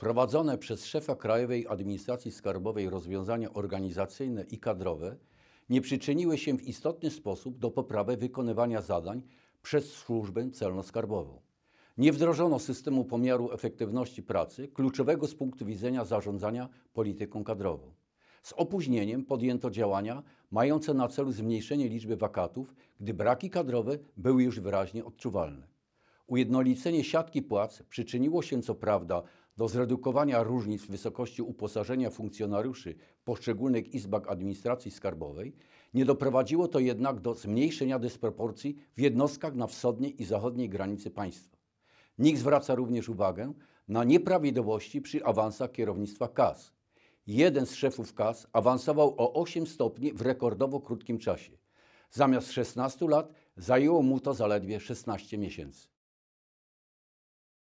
Prowadzone przez szefa Krajowej Administracji Skarbowej rozwiązania organizacyjne i kadrowe nie przyczyniły się w istotny sposób do poprawy wykonywania zadań przez służbę celno-skarbową. Nie wdrożono systemu pomiaru efektywności pracy, kluczowego z punktu widzenia zarządzania polityką kadrową. Z opóźnieniem podjęto działania mające na celu zmniejszenie liczby wakatów, gdy braki kadrowe były już wyraźnie odczuwalne. Ujednolicenie siatki płac przyczyniło się co prawda do zredukowania różnic w wysokości uposażenia funkcjonariuszy w poszczególnych izbach administracji skarbowej, nie doprowadziło to jednak do zmniejszenia dysproporcji w jednostkach na wschodniej i zachodniej granicy państwa. NIK zwraca również uwagę na nieprawidłowości przy awansach kierownictwa KAS. Jeden z szefów KAS awansował o 8 stopni w rekordowo krótkim czasie. Zamiast 16 lat zajęło mu to zaledwie 16 miesięcy.